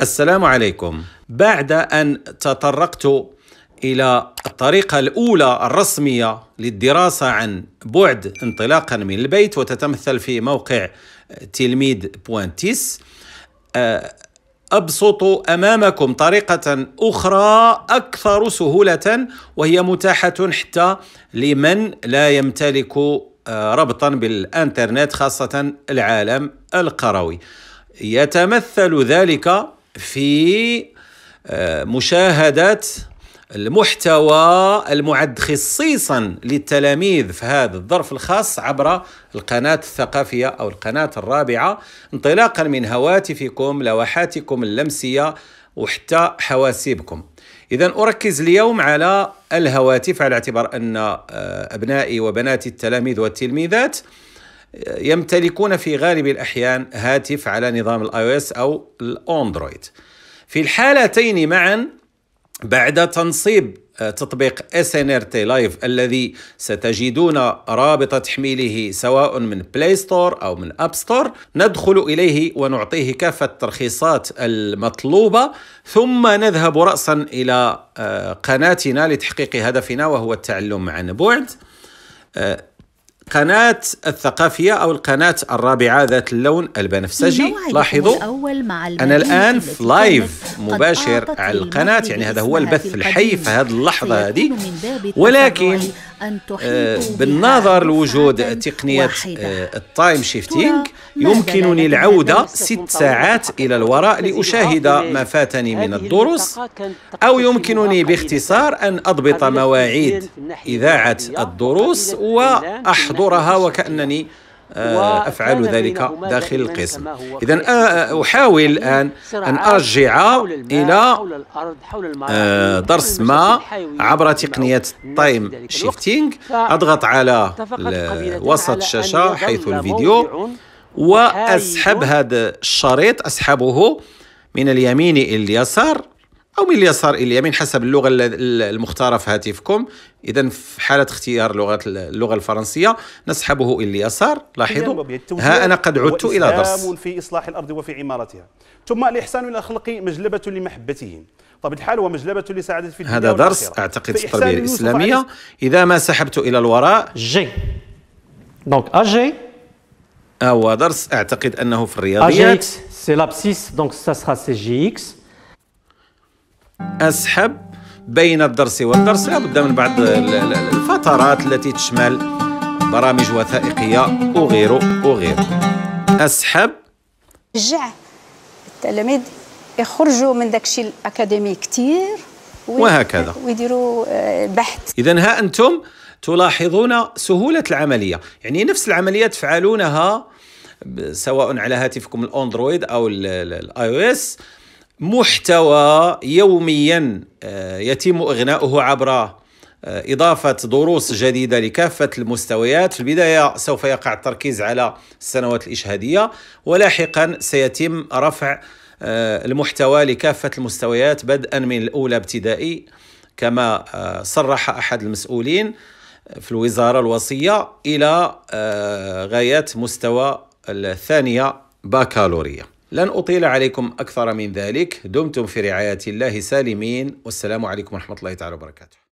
السلام عليكم بعد أن تطرقت إلى الطريقة الأولى الرسمية للدراسة عن بعد انطلاقا من البيت وتتمثل في موقع تلميذ بوانتيس آه، أبسط أمامكم طريقة أخرى أكثر سهولة وهي متاحة حتى لمن لا يمتلك آه، ربطا بالإنترنت خاصة العالم القروي يتمثل ذلك في آه، مشاهدة المحتوى المعد خصيصا للتلاميذ في هذا الظرف الخاص عبر القناة الثقافية أو القناة الرابعة انطلاقا من هواتفكم لوحاتكم اللمسية وحتى حواسيبكم إذا أركز اليوم على الهواتف على اعتبار أن آه، أبنائي وبناتي التلاميذ والتلميذات يمتلكون في غالب الأحيان هاتف على نظام الاي او اس أو الأندرويد في الحالتين معا بعد تنصيب آه، تطبيق SNRT لايف الذي ستجدون رابط تحميله سواء من بلاي ستور أو من أب ستور ندخل إليه ونعطيه كافة الترخيصات المطلوبة ثم نذهب رأسا إلى آه، قناتنا لتحقيق هدفنا وهو التعلم عن بعد آه، قناة الثقافية أو القناة الرابعة ذات اللون البنفسجي لاحظوا أنا الآن في لايف مباشر على القناة يعني هذا هو البث الحي في هذه اللحظة هذه ولكن أن آه، بالنظر لوجود تقنية آه، التايم شيفتينج يمكنني العودة ست ساعات إلى الوراء لأشاهد ما فاتني من الدروس أو يمكنني باختصار أن أضبط مواعيد إذاعة الدروس وأحضرها وكأنني آه، أفعل ذلك داخل القسم إذا آه، آه، أحاول الآن يعني أن أرجع إلى درس ما عبر تقنية التايم شيفتينج أضغط على وسط الشاشة حيث الفيديو وأسحب هذا الشريط أسحبه من اليمين إلى اليسار أو من اليسار إلى اليمين حسب اللغة المختارة في هاتفكم إذا في حالة اختيار لغة اللغة الفرنسية نسحبه إلى اليسار لاحظوا ها أنا قد عدت إلى درس في إصلاح الأرض وفي عمارتها ثم الإحسان إلى الخلق مجلبة لمحبتهم طب الحال ومجلبة لسعادة في الدنيا هذا درس والأخيرة. أعتقد في التربية الإسلامية إذا ما سحبت إلى الوراء جي دونك أجي هو درس أعتقد أنه في الرياضيات اجي سي لابسيس دونك سا سي جي إكس أسحب بين الدرس والدرس لابد من بعض الفترات التي تشمل برامج وثائقية وغيره وغيره أسحب رجع التلاميذ يخرجوا من ذاك الشيء الأكاديمي كثير وهكذا ويديروا آه، بحث إذا ها أنتم تلاحظون سهولة العملية يعني نفس العملية تفعلونها سواء على هاتفكم الاندرويد أو الاي او اس محتوى يوميا آه، يتم اغناؤه عبر آه، إضافة دروس جديدة لكافة المستويات في البداية سوف يقع التركيز على السنوات الإشهادية ولاحقا سيتم رفع آه، المحتوى لكافة المستويات بدءا من الأولى ابتدائي كما صرح أحد المسؤولين في الوزارة الوصية إلى غاية مستوى الثانية بكالوريا لن أطيل عليكم أكثر من ذلك دمتم في رعاية الله سالمين والسلام عليكم ورحمة الله تعالى وبركاته